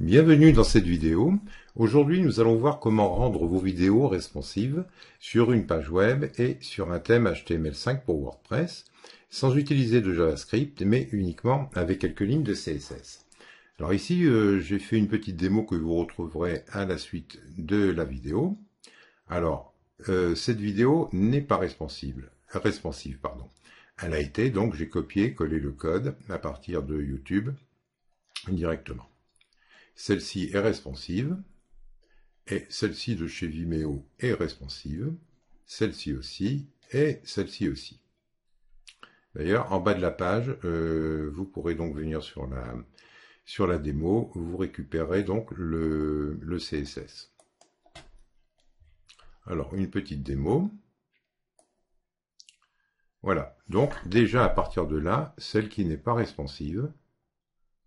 Bienvenue dans cette vidéo. Aujourd'hui, nous allons voir comment rendre vos vidéos responsives sur une page web et sur un thème HTML5 pour WordPress, sans utiliser de JavaScript, mais uniquement avec quelques lignes de CSS. Alors ici, euh, j'ai fait une petite démo que vous retrouverez à la suite de la vidéo. Alors, euh, cette vidéo n'est pas responsive, responsive pardon. Elle a été, donc j'ai copié, collé le code à partir de YouTube directement. Celle-ci est responsive. Et celle-ci de chez Vimeo est responsive. Celle-ci aussi. Et celle-ci aussi. D'ailleurs, en bas de la page, euh, vous pourrez donc venir sur la, sur la démo. Vous récupérez donc le, le CSS. Alors, une petite démo. Voilà. Donc, déjà, à partir de là, celle qui n'est pas responsive,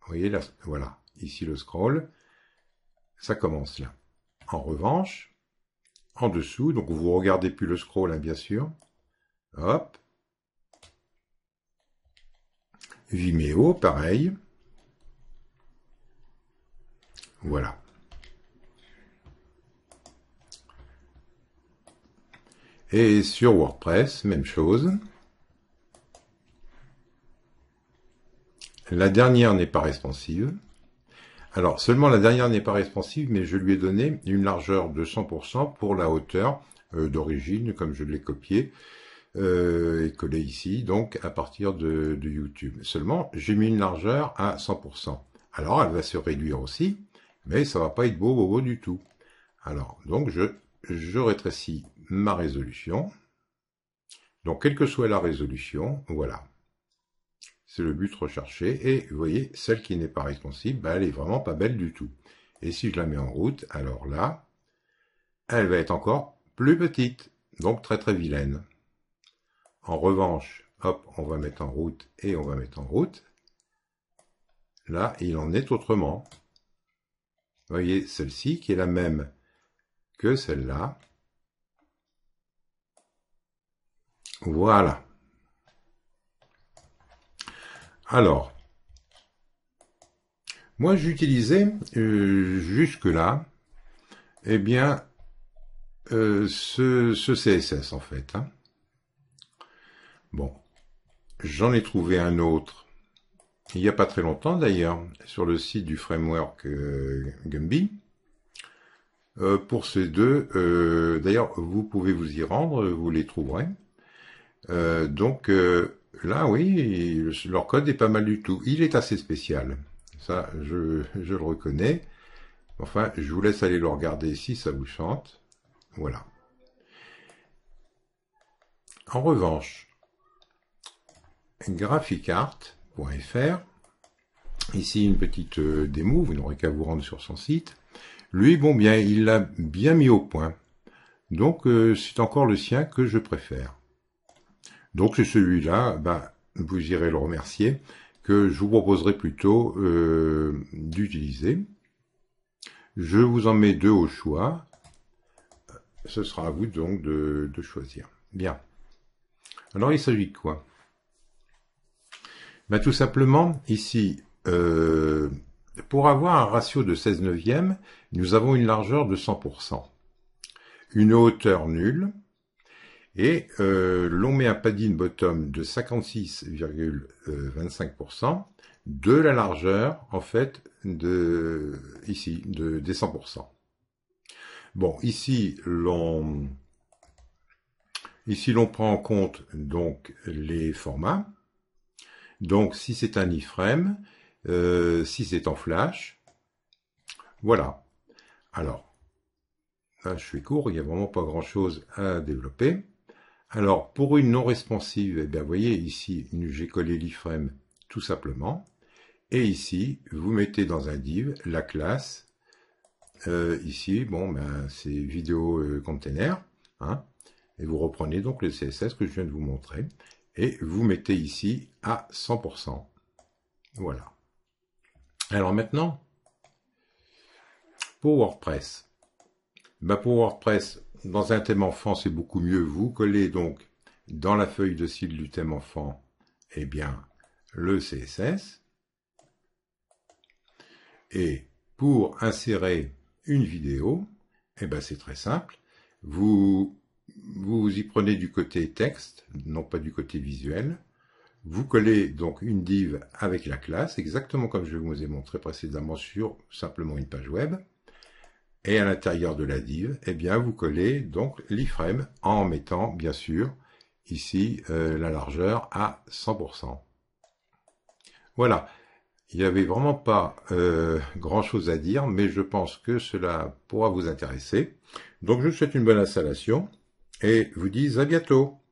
vous voyez, là, voilà ici le scroll, ça commence là. En revanche, en dessous, donc vous regardez plus le scroll hein, bien sûr, hop, Vimeo, pareil, voilà. Et sur WordPress, même chose. La dernière n'est pas responsive. Alors, seulement la dernière n'est pas responsive, mais je lui ai donné une largeur de 100% pour la hauteur euh, d'origine, comme je l'ai copié euh, et collé ici, donc à partir de, YouTube. Seulement, j'ai mis une largeur à 100%. Alors, elle va se réduire aussi, mais ça va pas être beau, beau, beau du tout. Alors, donc, je, je rétrécis ma résolution. Donc, quelle que soit la résolution, voilà c'est le but recherché, et vous voyez, celle qui n'est pas responsable, bah, elle est vraiment pas belle du tout. Et si je la mets en route, alors là, elle va être encore plus petite, donc très très vilaine. En revanche, hop, on va mettre en route et on va mettre en route. Là, il en est autrement. Vous voyez, celle-ci qui est la même que celle-là. Voilà. Alors, moi j'utilisais euh, jusque-là, eh bien, euh, ce, CSS en fait. Hein. Bon, j'en ai trouvé un autre il n'y a pas très longtemps d'ailleurs, sur le site du framework euh, Gumby. pour ces deux, d'ailleurs, vous pouvez vous y rendre, vous les trouverez. donc, Là, oui, leur code est pas mal du tout. Il est assez spécial. Ça, je, le reconnais. Enfin, je vous laisse aller le regarder si ça vous chante. Voilà. En revanche, graphicart.fr, ici une petite euh, démo, vous n'aurez qu'à vous rendre sur son site. Lui, bon bien, il l'a bien mis au point. Donc, euh, c'est encore le sien que je préfère. Donc c'est celui-là, ben, vous irez le remercier, que je vous proposerai plutôt euh, d'utiliser. Je vous en mets deux au choix. Ce sera à vous donc de, choisir. Bien. Alors il s'agit de quoi ben, Tout simplement, ici, euh, pour avoir un ratio de 16 neuvième, nous avons une largeur de 100%, une hauteur nulle, et euh, l'on met un padding bottom de 56,25% de la largeur, en fait, de, ici, de, des 100%. Bon, ici, l'on... Ici, l'on prend en compte donc les formats. Donc, si c'est un iframe, euh, si c'est en flash, voilà. Alors, je suis court, il n'y a vraiment pas grand-chose à développer. Alors, pour une non responsive, vous eh voyez ici, j'ai collé l'iframe tout simplement. Et ici, vous mettez dans un div la classe. Euh, ici, bon, ben, c'est vidéo euh, container. Hein, et vous reprenez donc le CSS que je viens de vous montrer. Et vous mettez ici à 100%. Voilà. Alors maintenant, pour WordPress, bah, pour WordPress, dans un thème enfant, c'est beaucoup mieux. Vous collez donc dans la feuille de style du thème enfant, eh bien, le CSS. Et pour insérer une vidéo, eh ben c'est très simple. Vous, vous y prenez du côté texte, non pas du côté visuel. Vous collez donc une div avec la classe, exactement comme je vous ai montré précédemment sur simplement une page web et à l'intérieur de la div, eh bien, vous collez donc l'iframe en mettant, bien sûr, ici, euh, la largeur à 100%. Voilà, il n'y avait vraiment pas euh, grand-chose à dire, mais je pense que cela pourra vous intéresser. Donc, je vous souhaite une bonne installation et vous dis à bientôt.